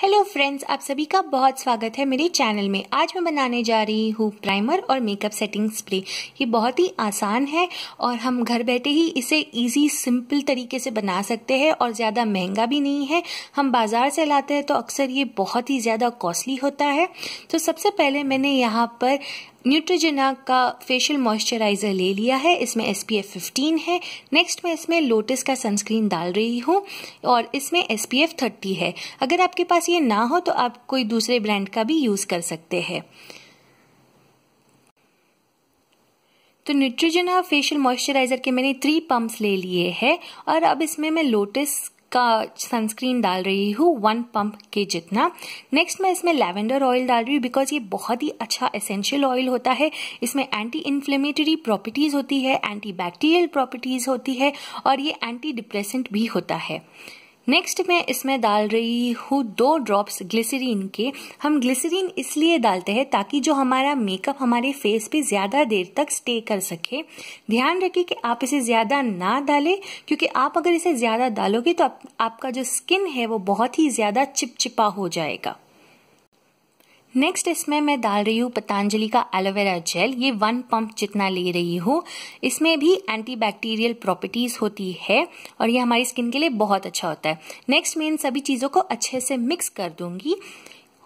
hello friends आप सभी का बहुत स्वागत है मेरे चैनल में आज मैं बनाने जा रही हूँ प्राइमर और मेकअप सेटिंग स्प्रे ये बहुत ही आसान है और हम घर बैठे ही इसे इजी सिंपल तरीके से बना सकते हैं और ज़्यादा महंगा भी नहीं है हम बाज़ार से लाते हैं तो अक्सर ये बहुत ही ज़्यादा कॉस्टली होता है तो सबसे पहले मैंने यहाँ पर न्यूट्रोजेना का फेशियल मॉइस्चराइजर ले लिया है इसमें एस पी एफ फिफ्टीन है नेक्स्ट मैं इसमें लोटस का सनस्क्रीन डाल रही हूँ और इसमें एस पी एफ थर्टी है अगर आपके पास ये ना हो तो आप कोई दूसरे ब्रांड का भी यूज़ कर सकते हैं तो न्यूट्रोजना फेशियल मॉइस्चराइज़र के मैंने थ्री पम्प्स ले लिए हैं और अब इसमें मैं लोटस का सनस्क्रीन डाल रही हूँ वन पंप के जितना नेक्स्ट मैं इसमें लेवेंडर ऑयल डाल रही हूँ बिकॉज ये बहुत ही अच्छा एसेंशियल ऑयल होता है इसमें एंटी इन्फ्लेमेटरी प्रॉपर्टीज होती है एंटी बैक्टीरियल प्रॉपर्टीज होती है और ये एंटी डिप्रेसेंट भी होता है नेक्स्ट मैं इसमें डाल रही हूँ दो ड्रॉप्स ग्लिसरीन के हम ग्लिसरीन इसलिए डालते हैं ताकि जो हमारा मेकअप हमारे फेस पे ज़्यादा देर तक स्टे कर सके ध्यान रखिए कि आप इसे ज़्यादा ना डालें क्योंकि आप अगर इसे ज़्यादा डालोगे तो आप, आपका जो स्किन है वो बहुत ही ज़्यादा चिपचिपा हो जाएगा नेक्स्ट इसमें मैं डाल रही हूँ पतंजलि का एलोवेरा जेल ये वन पंप जितना ले रही हूँ इसमें भी एंटीबैक्टीरियल प्रॉपर्टीज़ होती है और ये हमारी स्किन के लिए बहुत अच्छा होता है नेक्स्ट मैं इन सभी चीज़ों को अच्छे से मिक्स कर दूंगी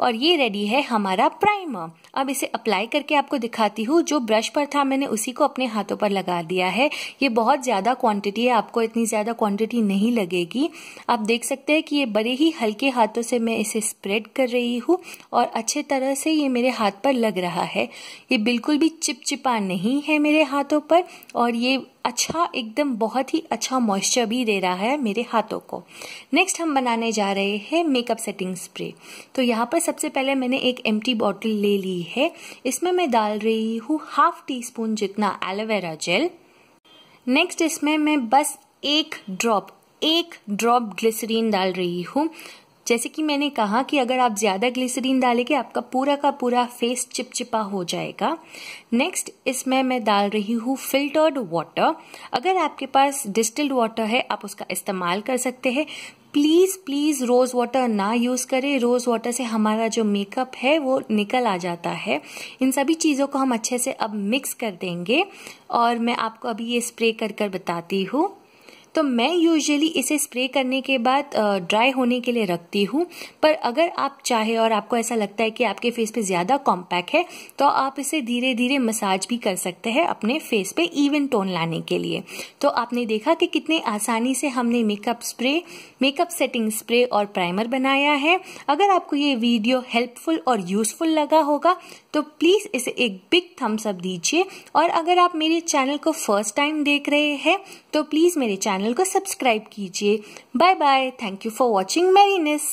और ये रेडी है हमारा प्राइमर अब इसे अप्लाई करके आपको दिखाती हूँ जो ब्रश पर था मैंने उसी को अपने हाथों पर लगा दिया है ये बहुत ज़्यादा क्वांटिटी है आपको इतनी ज़्यादा क्वांटिटी नहीं लगेगी आप देख सकते हैं कि ये बड़े ही हल्के हाथों से मैं इसे स्प्रेड कर रही हूँ और अच्छे तरह से ये मेरे हाथ पर लग रहा है ये बिल्कुल भी चिपचिपा नहीं है मेरे हाथों पर और ये अच्छा एकदम बहुत ही अच्छा मॉइस्चर भी दे रहा है मेरे हाथों को नेक्स्ट हम बनाने जा रहे हैं मेकअप सेटिंग स्प्रे तो यहाँ पर सबसे पहले मैंने एक एम बॉटल ले ली है इसमें मैं डाल रही हूँ हाफ टी स्पून जितना एलोवेरा जेल नेक्स्ट इसमें मैं बस एक ड्रॉप एक ड्रॉप ग्लिसरीन डाल रही हूँ जैसे कि मैंने कहा कि अगर आप ज़्यादा ग्लिसरीन डालेंगे आपका पूरा का पूरा फेस चिपचिपा हो जाएगा नेक्स्ट इसमें मैं डाल रही हूँ फिल्टर्ड वाटर अगर आपके पास डिस्टिल्ड वाटर है आप उसका इस्तेमाल कर सकते हैं प्लीज़ प्लीज़ रोज़ वाटर ना यूज़ करें रोज़ वाटर से हमारा जो मेकअप है वो निकल आ जाता है इन सभी चीज़ों को हम अच्छे से अब मिक्स कर देंगे और मैं आपको अभी ये स्प्रे कर कर बताती हूँ तो मैं यूजुअली इसे स्प्रे करने के बाद ड्राई होने के लिए रखती हूँ पर अगर आप चाहे और आपको ऐसा लगता है कि आपके फेस पे ज़्यादा कॉम्पैक्ट है तो आप इसे धीरे धीरे मसाज भी कर सकते हैं अपने फेस पे इवन टोन लाने के लिए तो आपने देखा कि कितने आसानी से हमने makeup spray makeup setting spray और प्राइमर बनाया है अगर आपको ये वीडियो हेल्पफुल और यूजफुल लगा होगा तो प्लीज़ इसे एक बिग थम्स अप दीजिए और अगर आप मेरे चैनल को फर्स्ट टाइम देख रहे हैं तो प्लीज़ मेरे चैनल चैनल को सब्सक्राइब कीजिए bye bye thank you for watching मेरीनेस